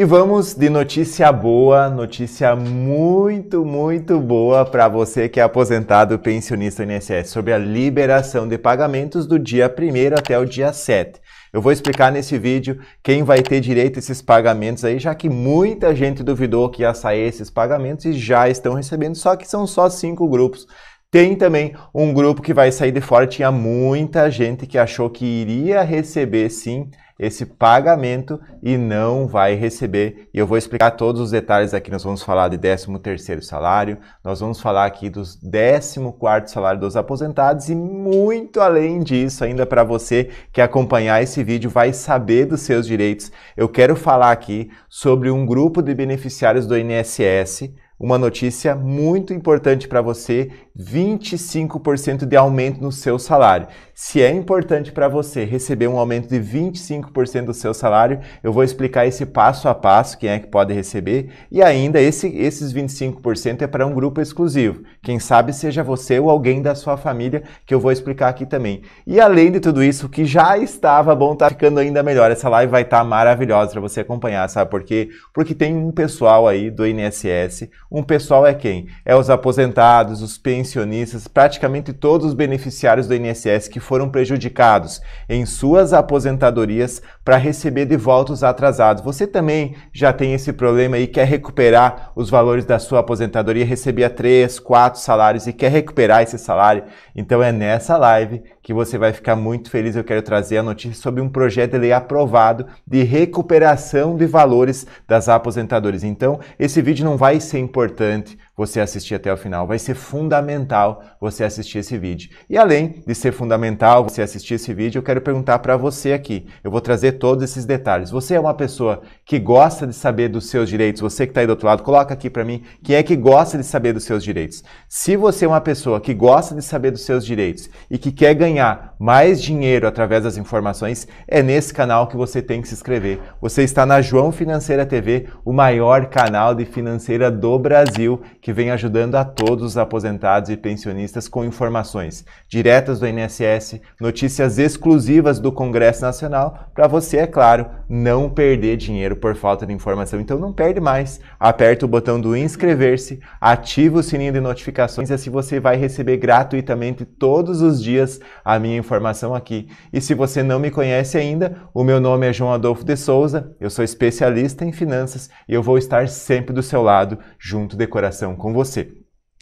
E vamos de notícia boa, notícia muito, muito boa para você que é aposentado pensionista INSS sobre a liberação de pagamentos do dia 1 até o dia 7. Eu vou explicar nesse vídeo quem vai ter direito a esses pagamentos aí, já que muita gente duvidou que ia sair esses pagamentos e já estão recebendo, só que são só cinco grupos. Tem também um grupo que vai sair de fora, tinha muita gente que achou que iria receber sim esse pagamento e não vai receber. E eu vou explicar todos os detalhes aqui. Nós vamos falar de 13º salário, nós vamos falar aqui dos 14º salário dos aposentados e muito além disso ainda para você que acompanhar esse vídeo vai saber dos seus direitos. Eu quero falar aqui sobre um grupo de beneficiários do INSS uma notícia muito importante para você: 25% de aumento no seu salário. Se é importante para você receber um aumento de 25% do seu salário, eu vou explicar esse passo a passo, quem é que pode receber, e ainda esse, esses 25% é para um grupo exclusivo. Quem sabe seja você ou alguém da sua família, que eu vou explicar aqui também. E além de tudo isso, o que já estava bom está ficando ainda melhor. Essa live vai estar tá maravilhosa para você acompanhar, sabe por quê? Porque tem um pessoal aí do INSS um pessoal é quem? É os aposentados, os pensionistas, praticamente todos os beneficiários do INSS que foram prejudicados em suas aposentadorias para receber de volta os atrasados. Você também já tem esse problema e quer recuperar os valores da sua aposentadoria, recebia três, quatro salários e quer recuperar esse salário? Então é nessa live que você vai ficar muito feliz. Eu quero trazer a notícia sobre um projeto de lei aprovado de recuperação de valores das aposentadorias. Então, esse vídeo não vai ser importante importante você assistir até o final. Vai ser fundamental você assistir esse vídeo. E além de ser fundamental você assistir esse vídeo, eu quero perguntar para você aqui. Eu vou trazer todos esses detalhes. Você é uma pessoa que gosta de saber dos seus direitos? Você que está aí do outro lado, coloca aqui para mim quem é que gosta de saber dos seus direitos. Se você é uma pessoa que gosta de saber dos seus direitos e que quer ganhar mais dinheiro através das informações, é nesse canal que você tem que se inscrever. Você está na João Financeira TV, o maior canal de financeira do Brasil, que que vem ajudando a todos os aposentados e pensionistas com informações diretas do INSS, notícias exclusivas do Congresso Nacional, para você, é claro, não perder dinheiro por falta de informação. Então não perde mais. Aperta o botão do inscrever-se, ativa o sininho de notificações e assim você vai receber gratuitamente todos os dias a minha informação aqui. E se você não me conhece ainda, o meu nome é João Adolfo de Souza, eu sou especialista em finanças e eu vou estar sempre do seu lado, junto de coração com você.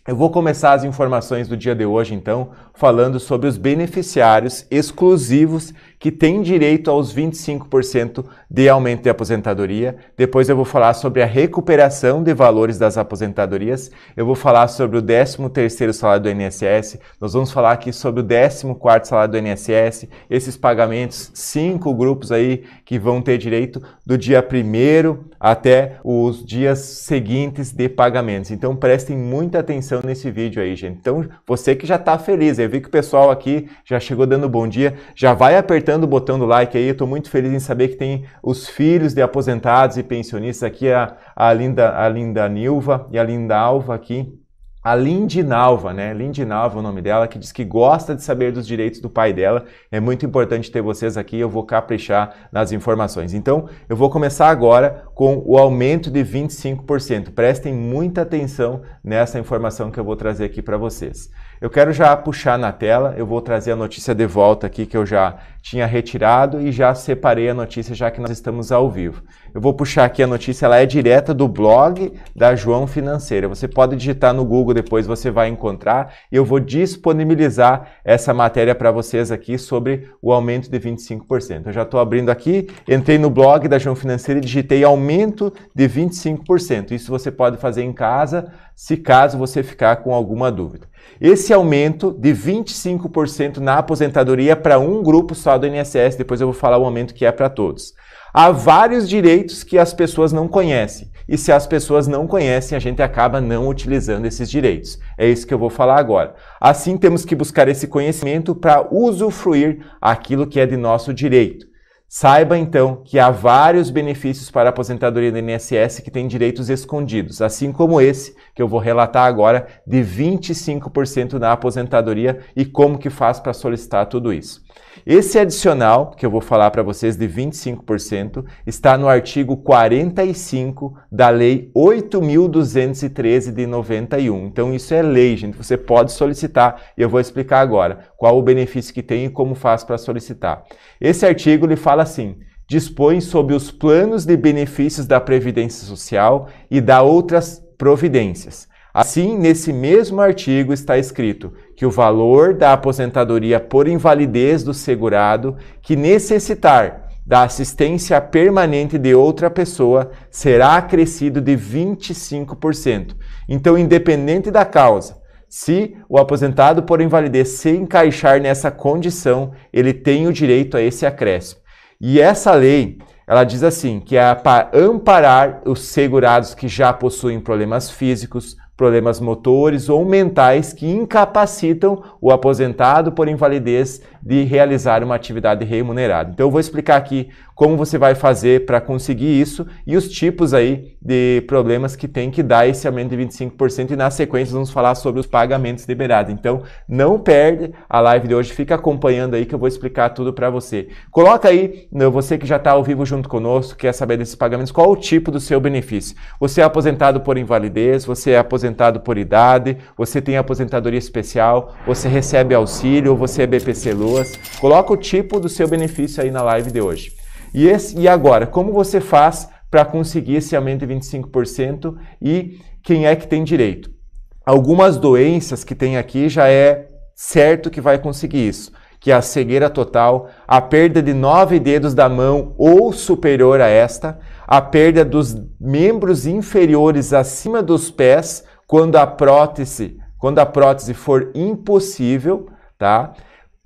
Eu vou começar as informações do dia de hoje, então, falando sobre os beneficiários exclusivos que têm direito aos 25% de aumento de aposentadoria. Depois eu vou falar sobre a recuperação de valores das aposentadorias. Eu vou falar sobre o 13º salário do INSS. Nós vamos falar aqui sobre o 14º salário do INSS, esses pagamentos, cinco grupos aí que vão ter direito do dia 1 até os dias seguintes de pagamentos. Então prestem muita atenção nesse vídeo aí, gente. Então, você que já está feliz, eu vi que o pessoal aqui já chegou dando bom dia, já vai apertando o botão do like aí. Eu estou muito feliz em saber que tem os filhos de aposentados e pensionistas aqui, a, a linda, a linda Nilva e a linda Alva aqui a Lindinalva, né? Lindinalva é o nome dela, que diz que gosta de saber dos direitos do pai dela. É muito importante ter vocês aqui, eu vou caprichar nas informações. Então, eu vou começar agora com o aumento de 25%. Prestem muita atenção nessa informação que eu vou trazer aqui para vocês. Eu quero já puxar na tela, eu vou trazer a notícia de volta aqui que eu já tinha retirado e já separei a notícia, já que nós estamos ao vivo. Eu vou puxar aqui a notícia, ela é direta do blog da João Financeira. Você pode digitar no Google, depois você vai encontrar e eu vou disponibilizar essa matéria para vocês aqui sobre o aumento de 25%. Eu já estou abrindo aqui, entrei no blog da João Financeira e digitei aumento de 25%. Isso você pode fazer em casa, se caso você ficar com alguma dúvida. Esse aumento de 25% na aposentadoria para um grupo só do INSS, depois eu vou falar o momento que é para todos. Há vários direitos que as pessoas não conhecem, e se as pessoas não conhecem, a gente acaba não utilizando esses direitos. É isso que eu vou falar agora. Assim, temos que buscar esse conhecimento para usufruir aquilo que é de nosso direito. Saiba então que há vários benefícios para a aposentadoria do INSS que têm direitos escondidos, assim como esse que eu vou relatar agora de 25% na aposentadoria e como que faz para solicitar tudo isso. Esse adicional, que eu vou falar para vocês de 25%, está no artigo 45 da Lei 8.213 de 91. Então, isso é lei, gente. Você pode solicitar e eu vou explicar agora qual o benefício que tem e como faz para solicitar. Esse artigo lhe fala assim: dispõe sobre os planos de benefícios da Previdência Social e da outras providências. Assim, nesse mesmo artigo está escrito que o valor da aposentadoria por invalidez do segurado que necessitar da assistência permanente de outra pessoa será acrescido de 25%. Então, independente da causa, se o aposentado por invalidez se encaixar nessa condição, ele tem o direito a esse acréscimo. E essa lei, ela diz assim, que é para amparar os segurados que já possuem problemas físicos, problemas motores ou mentais que incapacitam o aposentado por invalidez de realizar uma atividade remunerada. Então eu vou explicar aqui como você vai fazer para conseguir isso e os tipos aí de problemas que tem que dar esse aumento de 25% e na sequência vamos falar sobre os pagamentos liberados. Então não perde a live de hoje, fica acompanhando aí que eu vou explicar tudo para você. Coloca aí, né, você que já está ao vivo junto conosco, quer saber desses pagamentos, qual o tipo do seu benefício? Você é aposentado por invalidez, você é aposentado por idade, você tem aposentadoria especial, você recebe auxílio, você é BPC Lula, pessoas. Coloca o tipo do seu benefício aí na live de hoje. E, esse, e agora, como você faz para conseguir esse aumento de 25% e quem é que tem direito? Algumas doenças que tem aqui já é certo que vai conseguir isso, que é a cegueira total, a perda de nove dedos da mão ou superior a esta, a perda dos membros inferiores acima dos pés quando a prótese, quando a prótese for impossível, tá?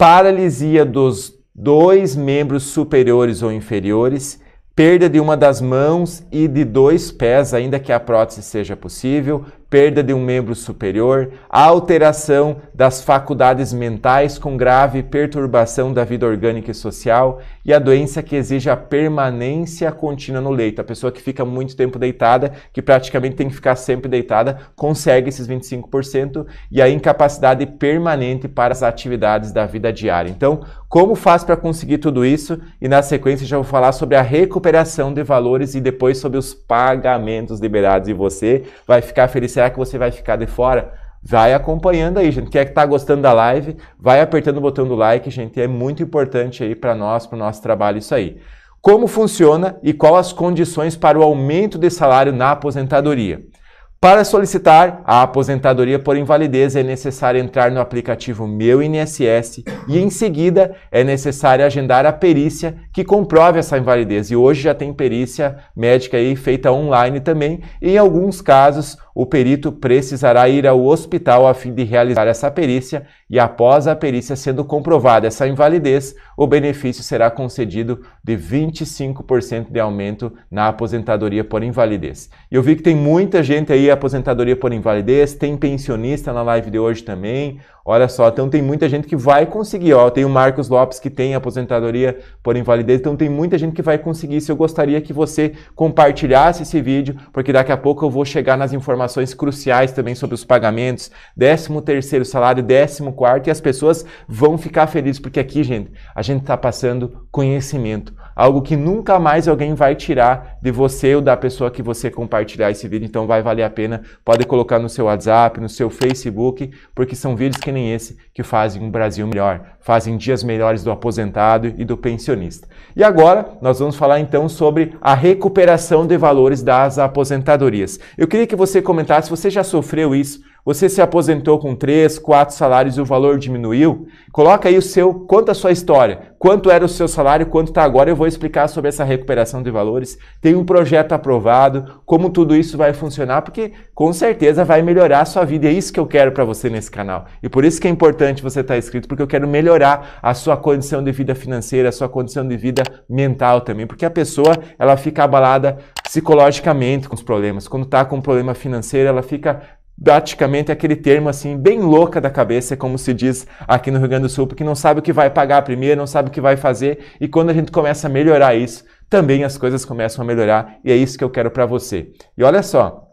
paralisia dos dois membros superiores ou inferiores, perda de uma das mãos e de dois pés, ainda que a prótese seja possível, perda de um membro superior, alteração das faculdades mentais com grave perturbação da vida orgânica e social e a doença que exige a permanência contínua no leito. A pessoa que fica muito tempo deitada, que praticamente tem que ficar sempre deitada, consegue esses 25% e a incapacidade permanente para as atividades da vida diária. Então, como faz para conseguir tudo isso? E na sequência já vou falar sobre a recuperação de valores e depois sobre os pagamentos liberados e você vai ficar feliz será que você vai ficar de fora? Vai acompanhando aí, gente. Quer é que tá gostando da live, vai apertando o botão do like, gente. É muito importante aí para nós, para o nosso trabalho isso aí. Como funciona e quais as condições para o aumento de salário na aposentadoria? Para solicitar a aposentadoria por invalidez, é necessário entrar no aplicativo Meu INSS e, em seguida, é necessário agendar a perícia que comprove essa invalidez. E hoje já tem perícia médica aí feita online também, e em alguns casos, o perito precisará ir ao hospital a fim de realizar essa perícia e, após a perícia sendo comprovada essa invalidez, o benefício será concedido de 25% de aumento na aposentadoria por invalidez. Eu vi que tem muita gente aí aposentadoria por invalidez, tem pensionista na live de hoje também. Olha só, então tem muita gente que vai conseguir. Ó, tem o Marcos Lopes que tem aposentadoria por invalidez, então tem muita gente que vai conseguir. Se eu gostaria que você compartilhasse esse vídeo, porque daqui a pouco eu vou chegar nas informações cruciais também sobre os pagamentos, 13 terceiro salário, 14 quarto, e as pessoas vão ficar felizes porque aqui, gente, a gente está passando conhecimento algo que nunca mais alguém vai tirar de você ou da pessoa que você compartilhar esse vídeo. Então vai valer a pena. Pode colocar no seu WhatsApp, no seu Facebook, porque são vídeos que nem esse que fazem um Brasil melhor, fazem dias melhores do aposentado e do pensionista. E agora nós vamos falar então sobre a recuperação de valores das aposentadorias. Eu queria que você comentasse se você já sofreu isso você se aposentou com três, quatro salários e o valor diminuiu? Coloca aí o seu, conta a sua história. Quanto era o seu salário, quanto está agora? Eu vou explicar sobre essa recuperação de valores. Tem um projeto aprovado, como tudo isso vai funcionar, porque com certeza vai melhorar a sua vida. É isso que eu quero para você nesse canal. E por isso que é importante você estar tá inscrito, porque eu quero melhorar a sua condição de vida financeira, a sua condição de vida mental também, porque a pessoa ela fica abalada psicologicamente com os problemas. Quando está com um problema financeiro, ela fica praticamente é aquele termo assim, bem louca da cabeça, como se diz aqui no Rio Grande do Sul, porque não sabe o que vai pagar primeiro, não sabe o que vai fazer, e quando a gente começa a melhorar isso, também as coisas começam a melhorar, e é isso que eu quero para você. E olha só,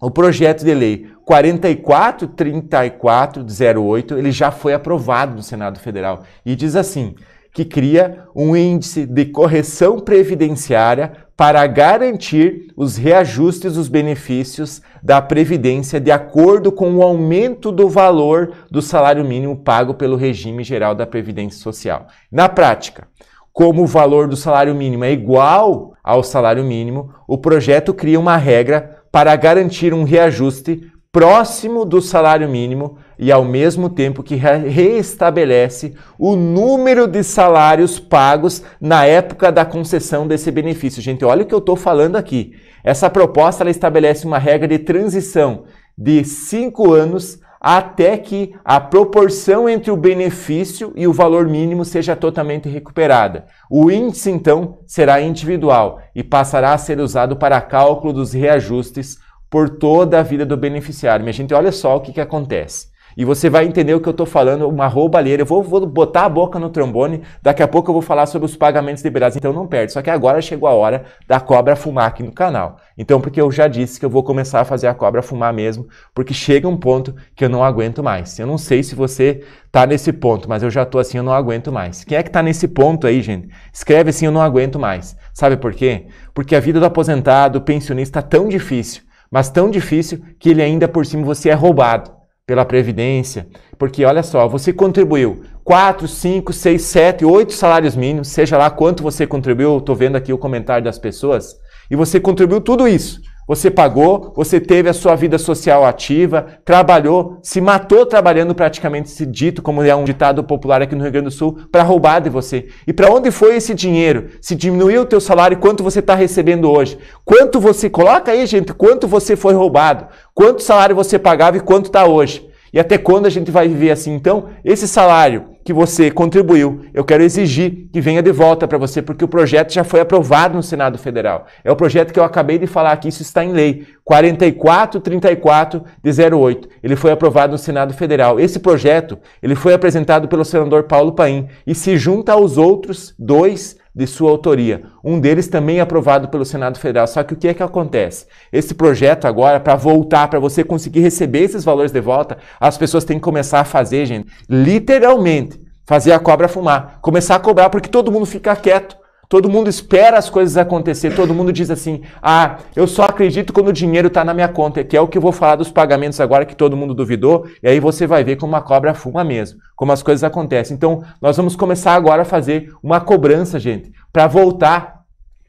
o projeto de lei 443408, ele já foi aprovado no Senado Federal e diz assim: que cria um índice de correção previdenciária para garantir os reajustes dos benefícios da Previdência de acordo com o aumento do valor do salário mínimo pago pelo regime geral da Previdência Social. Na prática, como o valor do salário mínimo é igual ao salário mínimo, o projeto cria uma regra para garantir um reajuste próximo do salário mínimo e ao mesmo tempo que reestabelece o número de salários pagos na época da concessão desse benefício. Gente, olha o que eu estou falando aqui. Essa proposta ela estabelece uma regra de transição de cinco anos até que a proporção entre o benefício e o valor mínimo seja totalmente recuperada. O índice, então, será individual e passará a ser usado para cálculo dos reajustes por toda a vida do beneficiário. Minha gente, olha só o que, que acontece e você vai entender o que eu estou falando, uma roubalheira. Eu vou, vou, botar a boca no trombone, daqui a pouco eu vou falar sobre os pagamentos liberados, então não perde. Só que agora chegou a hora da cobra fumar aqui no canal. Então, porque eu já disse que eu vou começar a fazer a cobra fumar mesmo, porque chega um ponto que eu não aguento mais. Eu não sei se você está nesse ponto, mas eu já estou assim, eu não aguento mais. Quem é que está nesse ponto aí, gente? Escreve assim, eu não aguento mais. Sabe por quê? Porque a vida do aposentado, pensionista, é tão difícil, mas tão difícil que ele ainda por cima você é roubado pela Previdência. Porque olha só, você contribuiu 4, 5, 6, 7, 8 salários mínimos, seja lá quanto você contribuiu, estou vendo aqui o comentário das pessoas, e você contribuiu tudo isso. Você pagou, você teve a sua vida social ativa, trabalhou, se matou trabalhando praticamente esse dito, como é um ditado popular aqui no Rio Grande do Sul, para roubar de você. E para onde foi esse dinheiro? Se diminuiu o teu salário, quanto você está recebendo hoje? Quanto você, coloca aí gente, quanto você foi roubado? Quanto salário você pagava e quanto está hoje? E até quando a gente vai viver assim? Então, esse salário que você contribuiu, eu quero exigir que venha de volta para você, porque o projeto já foi aprovado no Senado Federal. É o projeto que eu acabei de falar aqui, isso está em lei, 4434 de 08. Ele foi aprovado no Senado Federal. Esse projeto, ele foi apresentado pelo senador Paulo Paim e se junta aos outros dois de sua autoria. Um deles também é aprovado pelo Senado Federal. Só que o que é que acontece? Esse projeto agora, para voltar, para você conseguir receber esses valores de volta, as pessoas têm que começar a fazer, gente, literalmente, fazer a cobra fumar. Começar a cobrar, porque todo mundo fica quieto. Todo mundo espera as coisas acontecer, todo mundo diz assim: "Ah, eu só acredito quando o dinheiro está na minha conta", que é o que eu vou falar dos pagamentos agora que todo mundo duvidou, e aí você vai ver como a cobra fuma mesmo, como as coisas acontecem. Então, nós vamos começar agora a fazer uma cobrança, gente, para voltar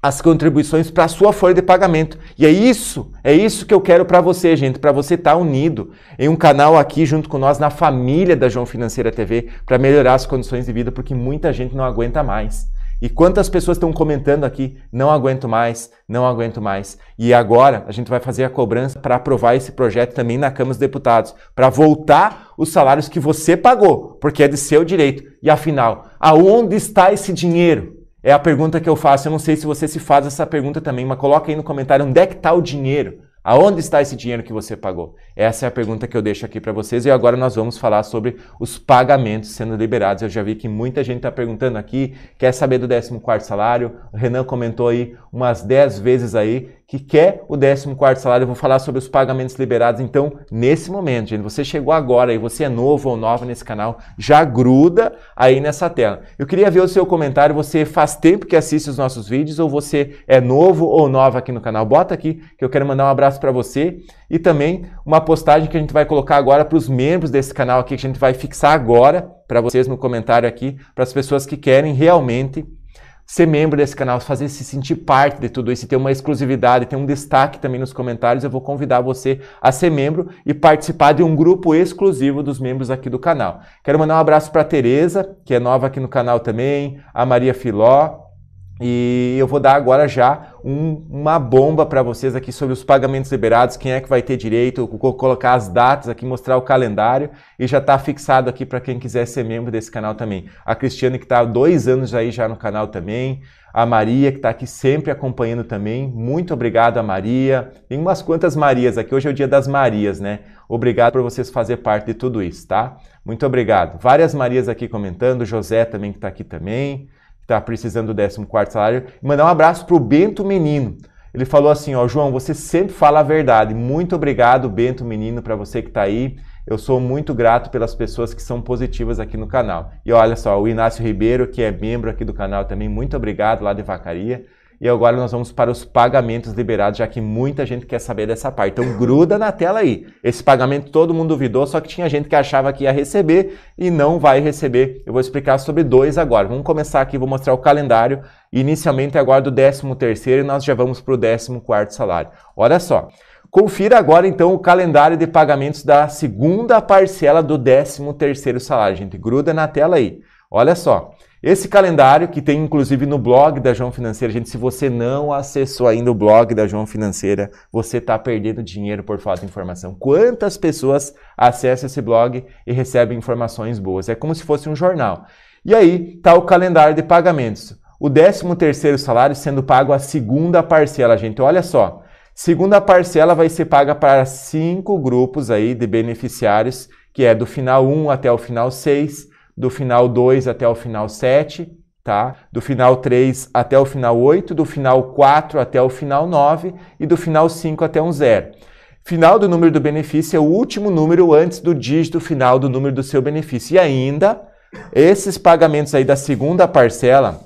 as contribuições para a sua folha de pagamento. E é isso, é isso que eu quero para você, gente, para você estar tá unido em um canal aqui junto com nós na família da João Financeira TV para melhorar as condições de vida, porque muita gente não aguenta mais. E quantas pessoas estão comentando aqui, não aguento mais, não aguento mais. E agora a gente vai fazer a cobrança para aprovar esse projeto também na Câmara dos Deputados, para voltar os salários que você pagou, porque é de seu direito. E afinal, aonde está esse dinheiro? É a pergunta que eu faço. Eu não sei se você se faz essa pergunta também, mas coloca aí no comentário onde é que está o dinheiro Aonde está esse dinheiro que você pagou? Essa é a pergunta que eu deixo aqui para vocês e agora nós vamos falar sobre os pagamentos sendo liberados. Eu já vi que muita gente está perguntando aqui, quer saber do 14 salário? O Renan comentou aí umas 10 vezes aí que quer o 14 salário, eu vou falar sobre os pagamentos liberados. Então, nesse momento, gente, você chegou agora e você é novo ou nova nesse canal, já gruda aí nessa tela. Eu queria ver o seu comentário, você faz tempo que assiste os nossos vídeos ou você é novo ou nova aqui no canal? Bota aqui que eu quero mandar um abraço para você e também uma postagem que a gente vai colocar agora para os membros desse canal aqui que a gente vai fixar agora para vocês no comentário aqui, para as pessoas que querem realmente ser membro desse canal, fazer se sentir parte de tudo isso, ter uma exclusividade, ter um destaque também nos comentários, eu vou convidar você a ser membro e participar de um grupo exclusivo dos membros aqui do canal. Quero mandar um abraço para Tereza, que é nova aqui no canal também, a Maria Filó, e eu vou dar agora já um, uma bomba para vocês aqui sobre os pagamentos liberados, quem é que vai ter direito, vou colocar as datas aqui, mostrar o calendário e já está fixado aqui para quem quiser ser membro desse canal também. A Cristiane que está há dois anos aí já no canal também, a Maria que está aqui sempre acompanhando também, muito obrigado a Maria. Tem umas quantas Marias aqui, hoje é o dia das Marias, né? Obrigado por vocês fazer parte de tudo isso, tá? Muito obrigado. Várias Marias aqui comentando, José também que está aqui também está precisando do 14 salário, e mandar um abraço para o Bento Menino. Ele falou assim, ó, João, você sempre fala a verdade. Muito obrigado, Bento Menino, para você que está aí. Eu sou muito grato pelas pessoas que são positivas aqui no canal. E olha só, o Inácio Ribeiro, que é membro aqui do canal também, muito obrigado lá de Vacaria. E agora nós vamos para os pagamentos liberados, já que muita gente quer saber dessa parte. Então gruda na tela aí. Esse pagamento todo mundo duvidou, só que tinha gente que achava que ia receber e não vai receber. Eu vou explicar sobre dois agora. Vamos começar aqui, vou mostrar o calendário. Inicialmente agora do 13 terceiro e nós já vamos para o 14 salário. Olha só. Confira agora então o calendário de pagamentos da segunda parcela do 13 terceiro salário, gente. Gruda na tela aí. Olha só. Esse calendário, que tem inclusive no blog da João Financeira, gente, se você não acessou ainda o blog da João Financeira, você está perdendo dinheiro por falta de informação. Quantas pessoas acessam esse blog e recebem informações boas? É como se fosse um jornal. E aí está o calendário de pagamentos. O 13 salário sendo pago a segunda parcela, gente. Olha só, segunda parcela vai ser paga para cinco grupos aí de beneficiários, que é do final 1 até o final 6, do final 2 até o final 7, tá? Do final 3 até o final 8, do final 4 até o final 9 e do final 5 até um zero. Final do número do benefício é o último número antes do dígito final do número do seu benefício. E ainda, esses pagamentos aí da segunda parcela,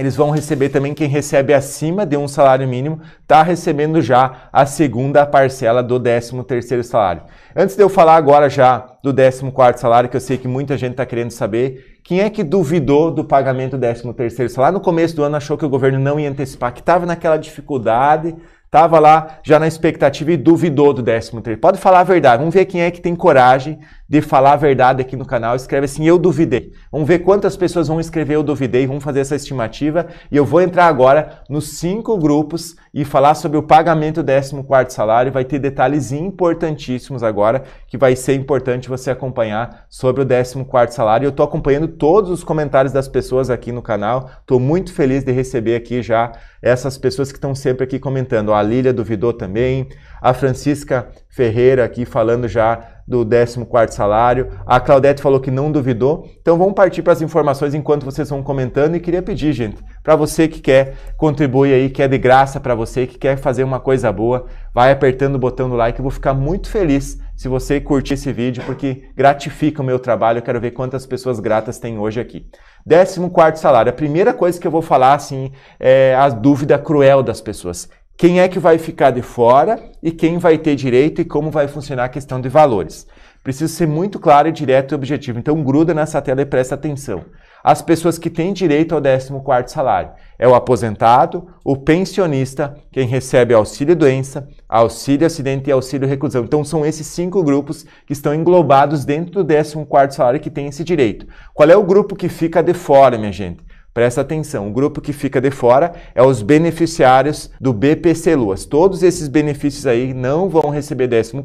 eles vão receber também quem recebe acima de um salário mínimo, está recebendo já a segunda parcela do 13º salário. Antes de eu falar agora já do 14º salário, que eu sei que muita gente está querendo saber, quem é que duvidou do pagamento do 13º salário? No começo do ano achou que o governo não ia antecipar, que estava naquela dificuldade, estava lá já na expectativa e duvidou do 13º. Pode falar a verdade, vamos ver quem é que tem coragem de falar a verdade aqui no canal, escreve assim, eu duvidei. Vamos ver quantas pessoas vão escrever eu duvidei, vamos fazer essa estimativa. E eu vou entrar agora nos cinco grupos e falar sobre o pagamento do 14º salário. Vai ter detalhes importantíssimos agora, que vai ser importante você acompanhar sobre o 14º salário. Eu estou acompanhando todos os comentários das pessoas aqui no canal. Estou muito feliz de receber aqui já essas pessoas que estão sempre aqui comentando. A Lília duvidou também, a Francisca Ferreira aqui falando já do 14 salário. A Claudete falou que não duvidou. Então vamos partir para as informações enquanto vocês vão comentando e queria pedir, gente, para você que quer contribuir aí, que é de graça para você, que quer fazer uma coisa boa, vai apertando o botão do like, eu vou ficar muito feliz se você curtir esse vídeo, porque gratifica o meu trabalho, eu quero ver quantas pessoas gratas tem hoje aqui. 14 quarto salário, a primeira coisa que eu vou falar, assim, é a dúvida cruel das pessoas quem é que vai ficar de fora e quem vai ter direito e como vai funcionar a questão de valores. Preciso ser muito claro e direto e objetivo. Então, gruda nessa tela e presta atenção. As pessoas que têm direito ao 14 salário é o aposentado, o pensionista, quem recebe auxílio doença, auxílio acidente e auxílio reclusão. Então, são esses cinco grupos que estão englobados dentro do 14º salário que tem esse direito. Qual é o grupo que fica de fora, minha gente? Presta atenção, o grupo que fica de fora é os beneficiários do BPC Luas. Todos esses benefícios aí não vão receber 14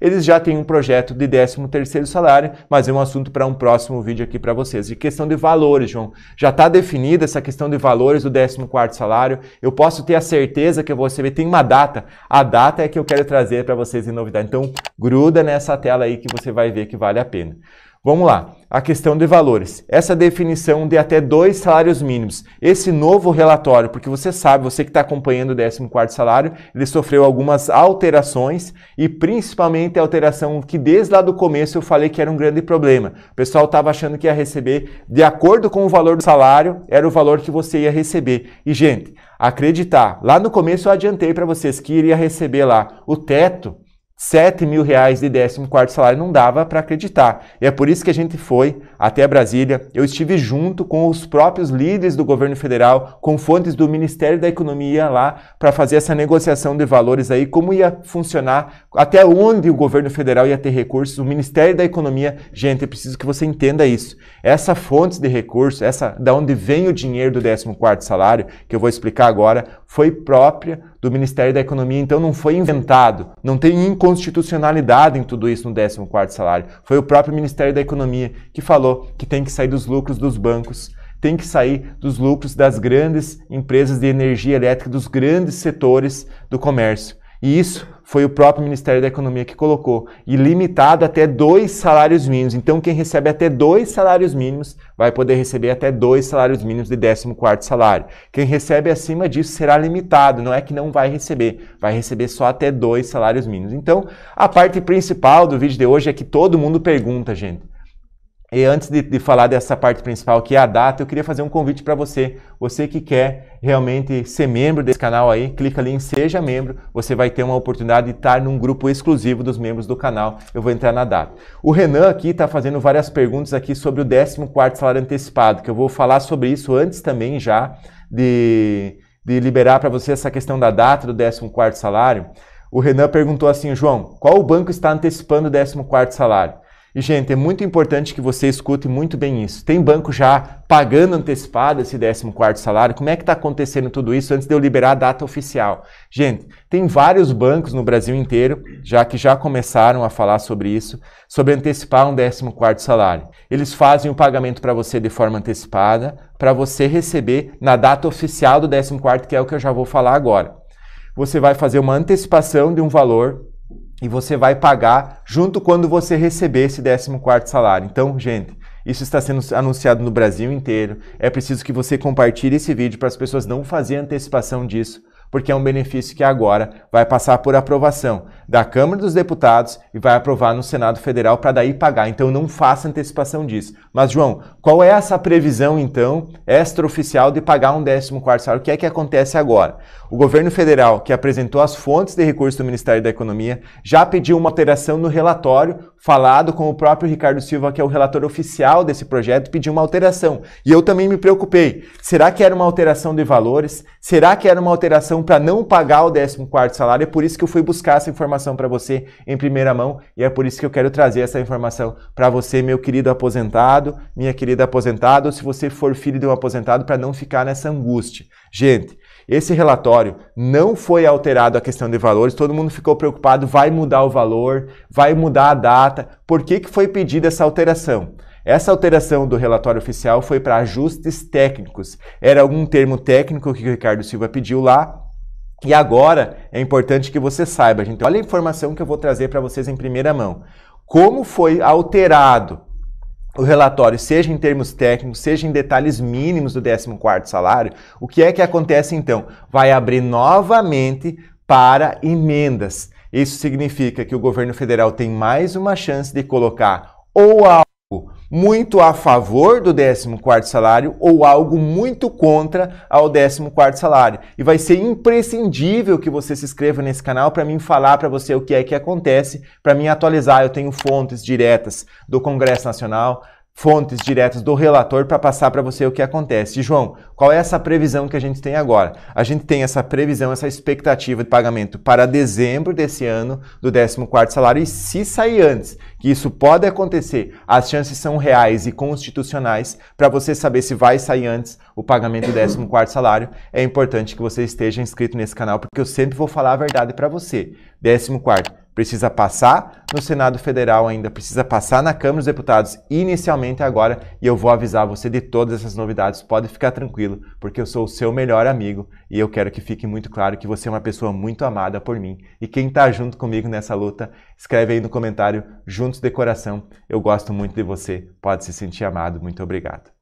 eles já têm um projeto de 13 salário, mas é um assunto para um próximo vídeo aqui para vocês. De questão de valores, João, já está definida essa questão de valores do 14 salário, eu posso ter a certeza que eu vou receber, tem uma data, a data é que eu quero trazer para vocês em novidade. Então gruda nessa tela aí que você vai ver que vale a pena. Vamos lá, a questão de valores. Essa definição de até dois salários mínimos. Esse novo relatório, porque você sabe, você que está acompanhando o 14 salário, ele sofreu algumas alterações e principalmente a alteração que desde lá do começo eu falei que era um grande problema. O pessoal estava achando que ia receber de acordo com o valor do salário, era o valor que você ia receber. E gente, acreditar, lá no começo eu adiantei para vocês que iria receber lá o teto 7 mil reais de 14 salário não dava para acreditar. E é por isso que a gente foi até Brasília. Eu estive junto com os próprios líderes do governo federal, com fontes do Ministério da Economia lá, para fazer essa negociação de valores aí, como ia funcionar, até onde o governo federal ia ter recursos, o Ministério da Economia. Gente, é preciso que você entenda isso. Essa fonte de recursos, essa da onde vem o dinheiro do 14 salário, que eu vou explicar agora, foi própria do Ministério da Economia, então não foi inventado, não tem inconstitucionalidade em tudo isso no 14 salário. Foi o próprio Ministério da Economia que falou que tem que sair dos lucros dos bancos, tem que sair dos lucros das grandes empresas de energia elétrica, dos grandes setores do comércio. E isso foi o próprio Ministério da Economia que colocou, e limitado até dois salários mínimos. Então, quem recebe até dois salários mínimos vai poder receber até dois salários mínimos de 14 salário. Quem recebe acima disso será limitado, não é que não vai receber, vai receber só até dois salários mínimos. Então, a parte principal do vídeo de hoje é que todo mundo pergunta, gente, e antes de, de, falar dessa parte principal, que é a data, eu queria fazer um convite para você. Você que quer realmente ser membro desse canal aí, clica ali em Seja Membro. Você vai ter uma oportunidade de estar num grupo exclusivo dos membros do canal. Eu vou entrar na data. O Renan aqui está fazendo várias perguntas aqui sobre o 14 salário antecipado, que eu vou falar sobre isso antes também já de, de liberar para você essa questão da data do 14 salário. O Renan perguntou assim, João, qual banco está antecipando o 14 salário? E, gente, é muito importante que você escute muito bem isso. Tem banco já pagando antecipado esse 14º salário? Como é que está acontecendo tudo isso antes de eu liberar a data oficial? Gente, tem vários bancos no Brasil inteiro, já que já começaram a falar sobre isso, sobre antecipar um 14º salário. Eles fazem o pagamento para você de forma antecipada, para você receber na data oficial do 14º, que é o que eu já vou falar agora. Você vai fazer uma antecipação de um valor e você vai pagar junto quando você receber esse 14 salário. Então, gente, isso está sendo anunciado no Brasil inteiro. É preciso que você compartilhe esse vídeo para as pessoas não fazerem antecipação disso porque é um benefício que agora vai passar por aprovação da Câmara dos Deputados e vai aprovar no Senado Federal para daí pagar. Então não faça antecipação disso. Mas João, qual é essa previsão então extraoficial de pagar um 14 salário? O que é que acontece agora? O governo federal, que apresentou as fontes de recursos do Ministério da Economia, já pediu uma alteração no relatório falado com o próprio Ricardo Silva, que é o relator oficial desse projeto, pediu uma alteração. E eu também me preocupei. Será que era uma alteração de valores? Será que era uma alteração para não pagar o 14 salário. É por isso que eu fui buscar essa informação para você em primeira mão e é por isso que eu quero trazer essa informação para você, meu querido aposentado, minha querida aposentada, ou se você for filho de um aposentado, para não ficar nessa angústia. Gente, esse relatório não foi alterado a questão de valores, todo mundo ficou preocupado, vai mudar o valor, vai mudar a data. Por que, que foi pedida essa alteração? Essa alteração do relatório oficial foi para ajustes técnicos. Era algum termo técnico que o Ricardo Silva pediu lá, e agora é importante que você saiba, gente. Olha a informação que eu vou trazer para vocês em primeira mão. Como foi alterado o relatório, seja em termos técnicos, seja em detalhes mínimos do 14 salário, o que é que acontece então? Vai abrir novamente para emendas. Isso significa que o governo federal tem mais uma chance de colocar ou a muito a favor do 14 salário ou algo muito contra ao 14 salário. E vai ser imprescindível que você se inscreva nesse canal para mim falar para você o que é que acontece, para mim atualizar. Eu tenho fontes diretas do Congresso Nacional, fontes diretas do relator para passar para você o que acontece. E, João, qual é essa previsão que a gente tem agora? A gente tem essa previsão, essa expectativa de pagamento para dezembro desse ano do 14º salário e se sair antes, que isso pode acontecer, as chances são reais e constitucionais para você saber se vai sair antes o pagamento do 14º salário. É importante que você esteja inscrito nesse canal porque eu sempre vou falar a verdade para você. 14º Precisa passar no Senado Federal ainda, precisa passar na Câmara dos Deputados inicialmente agora e eu vou avisar você de todas essas novidades. Pode ficar tranquilo, porque eu sou o seu melhor amigo e eu quero que fique muito claro que você é uma pessoa muito amada por mim. E quem está junto comigo nessa luta, escreve aí no comentário, juntos de coração. Eu gosto muito de você, pode se sentir amado. Muito obrigado.